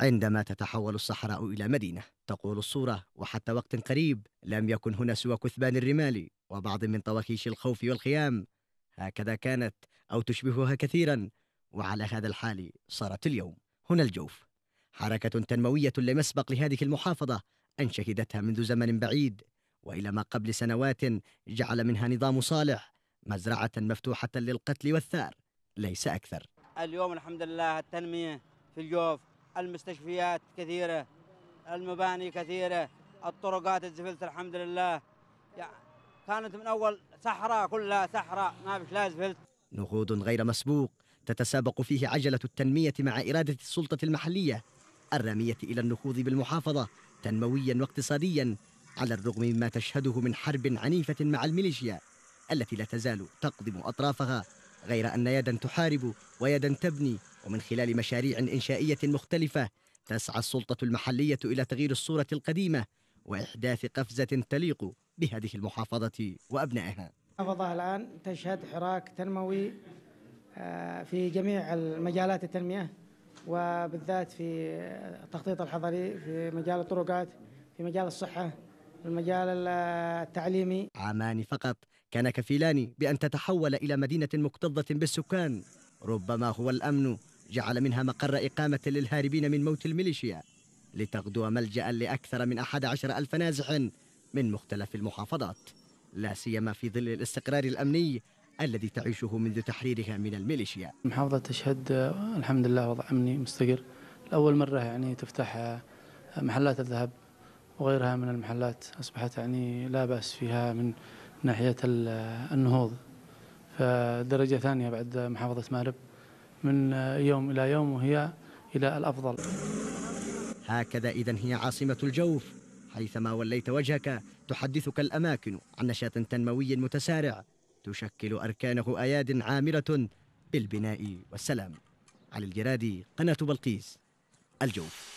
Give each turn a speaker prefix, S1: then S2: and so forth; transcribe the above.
S1: عندما تتحول الصحراء إلى مدينة تقول الصورة وحتى وقت قريب لم يكن هنا سوى كثبان الرمال وبعض من طواحيش الخوف والخيام هكذا كانت أو تشبهها كثيرا وعلى هذا الحال صارت اليوم هنا الجوف حركة تنموية لم يسبق لهذه المحافظة أن شهدتها منذ زمن بعيد وإلى ما قبل سنوات جعل منها نظام صالح مزرعة مفتوحة للقتل والثار ليس أكثر
S2: اليوم الحمد لله التنمية في الجوف المستشفيات كثيرة المباني كثيرة الطرقات الزفلت الحمد لله يعني كانت من أول صحراء كلها صحراء ما فيش لا زفلت
S1: نهوض غير مسبوق تتسابق فيه عجلة التنمية مع إرادة السلطة المحلية الرامية إلى النهوض بالمحافظة تنمويا واقتصاديا على الرغم مما تشهده من حرب عنيفة مع الميليشيا التي لا تزال تقضم أطرافها غير أن يدا تحارب ويدا تبني ومن خلال مشاريع إنشائية مختلفة تسعى السلطة المحلية إلى تغيير الصورة القديمة وإحداث قفزة تليق بهذه المحافظة وأبنائها
S3: المحافظة الآن تشهد حراك تنموي آه، في جميع المجالات التنمية وبالذات في التخطيط الحضري في مجال الطرقات في مجال الصحة
S1: في المجال آه، التعليمي عامان فقط كان كفيلان بأن تتحول إلى مدينة مكتظة بالسكان ربما هو الأمن جعل منها مقر إقامة للهاربين من موت الميليشيا لتغدو ملجأ لأكثر من أحد عشر ألف نازح من مختلف المحافظات لا سيما في ظل الاستقرار الأمني الذي تعيشه منذ تحريرها من الميليشيا
S3: المحافظة تشهد الحمد لله وضع أمني مستقر لأول مرة يعني تفتح محلات الذهب وغيرها من المحلات أصبحت يعني لا بأس فيها من ناحية النهوض فدرجة ثانية بعد محافظة مارب من يوم إلى يوم وهي
S1: إلى الأفضل هكذا إذا هي عاصمة الجوف حيثما وليت وجهك تحدثك الأماكن عن نشاط تنموي متسارع تشكل أركانه أياد عاملة بالبناء والسلام علي الجرادي قناة بلقيس الجوف